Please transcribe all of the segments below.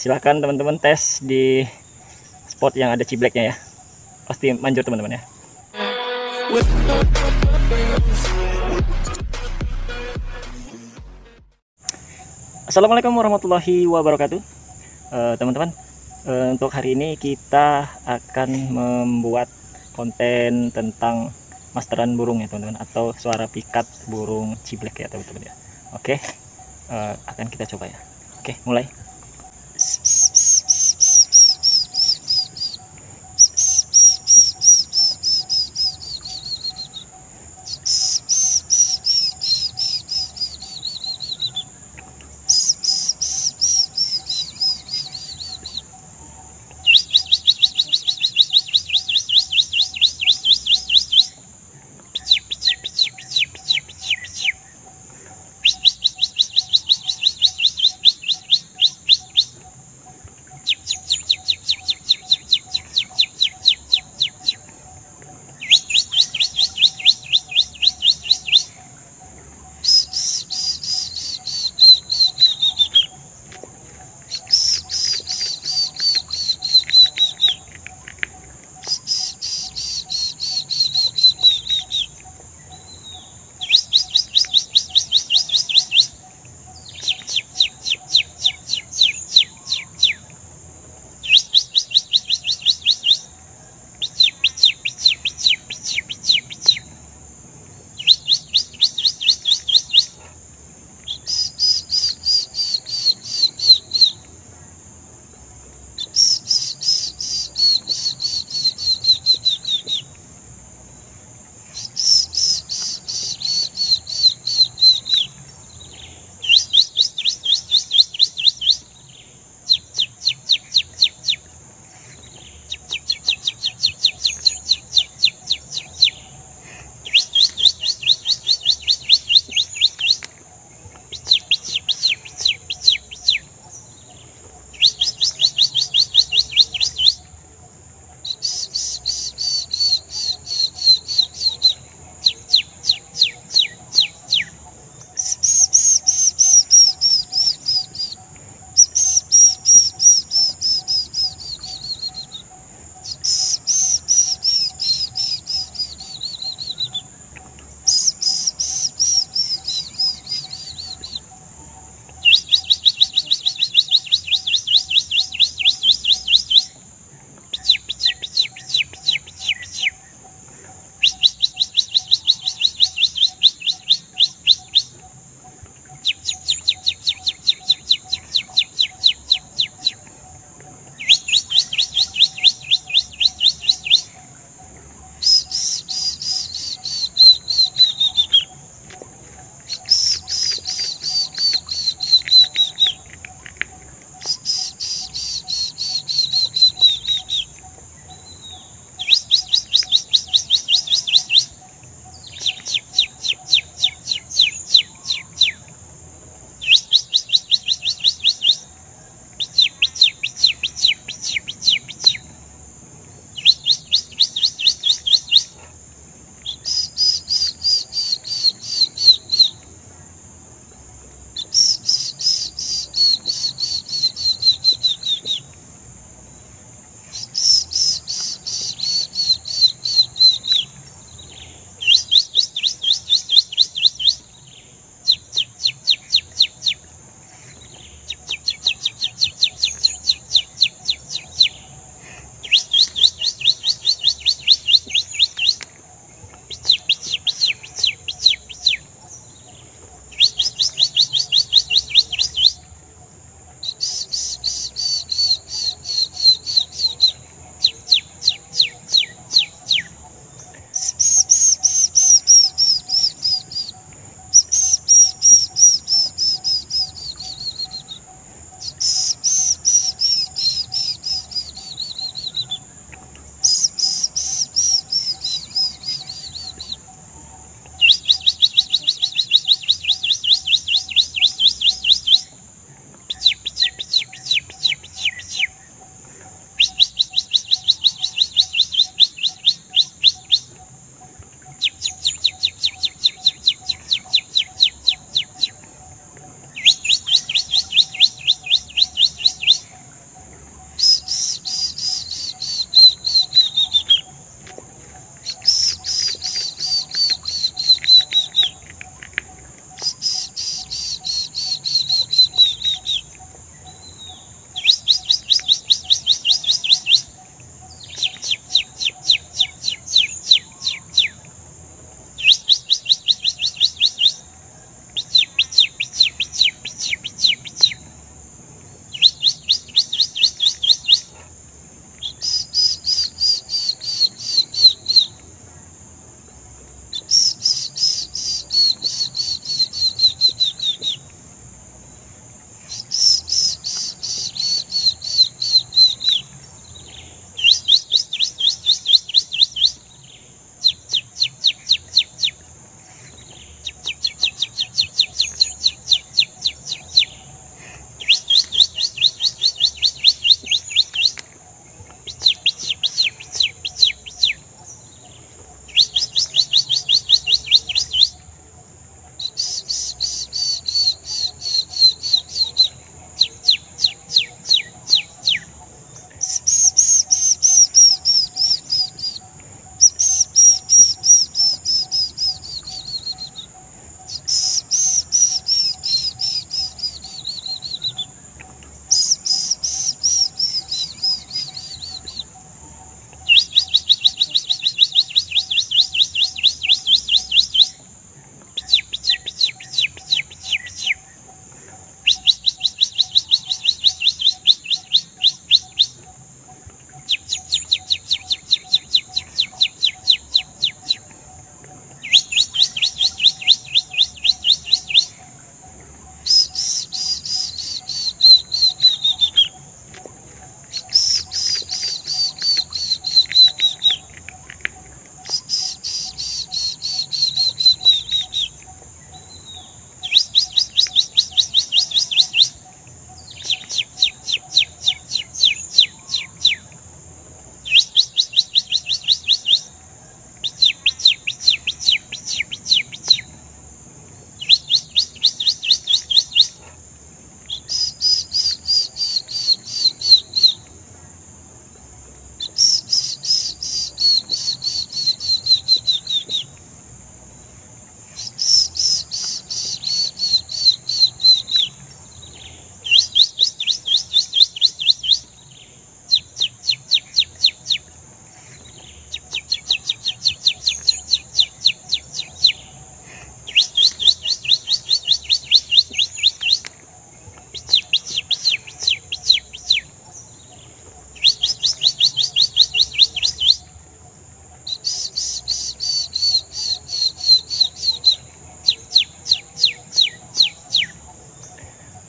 silahkan teman-teman tes di spot yang ada cibleknya ya pasti manjur teman-teman ya Assalamualaikum warahmatullahi wabarakatuh eh, teman-teman uh, uh, untuk hari ini kita akan membuat konten tentang masteran burung ya teman-teman atau suara pikat burung ciblek ya teman-teman ya oke okay. uh, eh, akan kita coba ya oke okay, mulai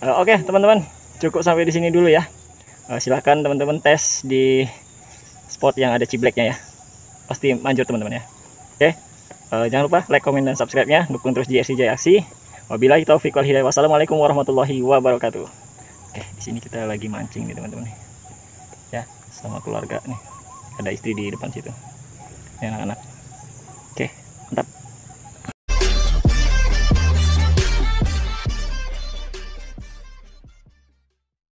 Eh, oke okay, teman-teman cukup sampai di sini dulu ya uh, silahkan teman-teman tes di spot yang ada cibleknya ya pasti manjur teman-teman ya oke okay? Eh, jangan lupa like comment dan subscribe nya dukung terus JRC Jaya Aksi wabillahi taufiq wal hidayah wassalamualaikum warahmatullahi wabarakatuh oke okay, di sini kita lagi mancing nih teman-teman ya sama keluarga nih ada istri di depan situ anak-anak